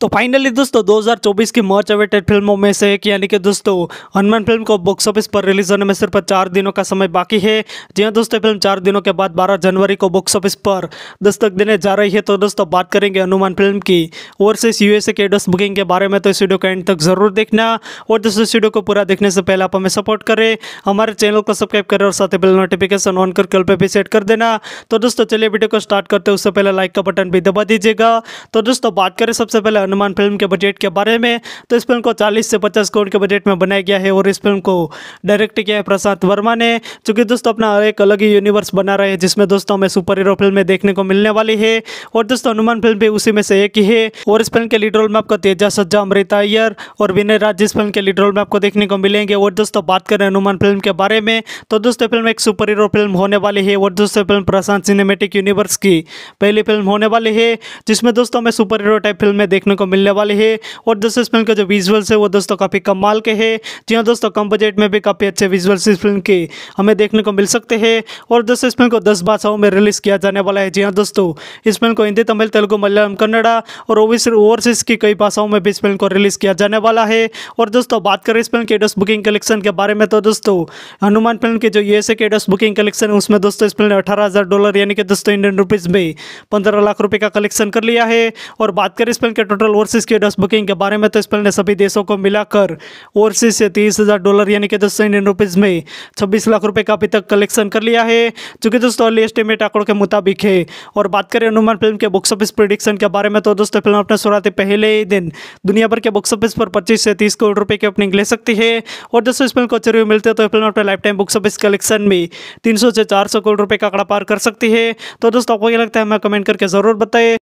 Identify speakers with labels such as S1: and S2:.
S1: तो फाइनली दोस्तों 2024 की मर्च अवेटेड फिल्मों में से एक यानी कि दोस्तों हनुमान फिल्म को बॉक्स ऑफिस पर रिलीज होने में सिर्फ चार दिनों का समय बाकी है जी हाँ दोस्तों फिल्म चार दिनों के बाद 12 जनवरी को बॉक्स ऑफिस पर दस्तक देने जा रही है तो दोस्तों बात करेंगे हनुमान फिल्म की ओवरसीज यूएसए के एडस बुकिंग के बारे में तो इस वीडियो का एंड तक जरूर देखना और दोस्तों इस वीडियो को पूरा देखने से पहले आप हमें सपोर्ट करें हमारे चैनल को सब्सक्राइब करें और साथ ही बिल नोटिफिकेशन ऑन करके कल पर भी सेट कर देना तो दोस्तों चलिए वीडियो को स्टार्ट करते हैं उससे पहले लाइक का बटन भी दबा दीजिएगा तो दोस्तों बात करें सबसे पहले हनुमान फिल्म के बजट के बारे में तो इस फिल्म को 40 से 50 करोड़ के बजट में बनाया गया है और इस फिल्म को डायरेक्ट किया है प्रशांत वर्मा ने चूँकि दोस्तों अपना एक अलग ही यूनिवर्स बना रहे हैं जिसमें दोस्तों हमें सुपर हीरो फिल्में देखने को मिलने वाली है और दोस्तों हनुमान फिल्म भी उसी में से एक ही है और इस फिल्म के लीड रोल में आपको तेजा सज्जा अमृता अय्यर और विनय राज जिस फिल्म के लीड रोल में आपको देखने को मिलेंगे और दोस्तों बात करें हनुमान फिल्म के बारे में तो दोस्तों फिल्म एक सुपर हीरो फिल्म होने वाली है और दोस्तों फिल्म प्रशांत सिनेमेटिक यूनिवर्स की पहली फिल्म होने वाली है जिसमें दोस्तों हमें सुपर हीरो टाइप फिल्में देखने को मिलने वाली है और दोस्तों इस फिल्म के जो विजुअल्स है वो दोस्तों काफ़ी कमाल के हैं जी हाँ दोस्तों कम बजट में भी काफ़ी अच्छे विजुअल्स इस फिल्म के हमें देखने को मिल सकते हैं और दोस्तों इस फिल्म को दस भाषाओं में रिलीज़ किया जाने वाला है जी हाँ दोस्तों इस फिल्म को हिंदी तमिल तेलुगु मलयालम कन्नड़ा और ओवरसीज़ की कई भाषाओं में भी इस फिल्म को रिलीज़ किया जाने वाला है और दोस्तों बात करें इस फिल्म के एडस बुकिंग कलेक्शन के बारे में तो दोस्तों हनुमान फिल्म की जो यूएसए के एडस बुकिंग कलेक्शन है उसमें दोस्तों इस फिल्म ने अठारह डॉलर यानी कि दोस्तों इंडियन रुपीज़ में पंद्रह लाख रुपये का कलेक्शन कर लिया है और बात करें इस फिल्म के टोटल टोटल ओवरसीज के डस्ट बुकिंग के बारे में तो पहले ने सभी देशों को मिलाकर ओवरसीज से तीस हज़ार डॉलर यानी कि सौ इंडियन रुपीज़ में छब्बीस लाख रुपए का अभी तक कलेक्शन कर लिया है जो कि दोस्तों अर्ली एस्टिमेट आंकड़ों के मुताबिक है और बात करें हनुमान फिल्म के बुक्स ऑफिस प्रिडिक्शन के बारे में तो दोस्तों फिल्म अपने शुरुआती पहले ही दिन दुनिया भर के बुक्स ऑफिस पर पच्चीस से तीस करोड़ रुपये की ओपनिंग ले सकती है और दोस्तों इस फिल्म को अच्छे मिलते तो फिल्म अपने lifetime box office collection में तीन से चार करोड़ रुपये का आंकड़ा पार कर सकती है तो दोस्तों आपको यह लगता है हमें कमेंट करके ज़रूर बताएं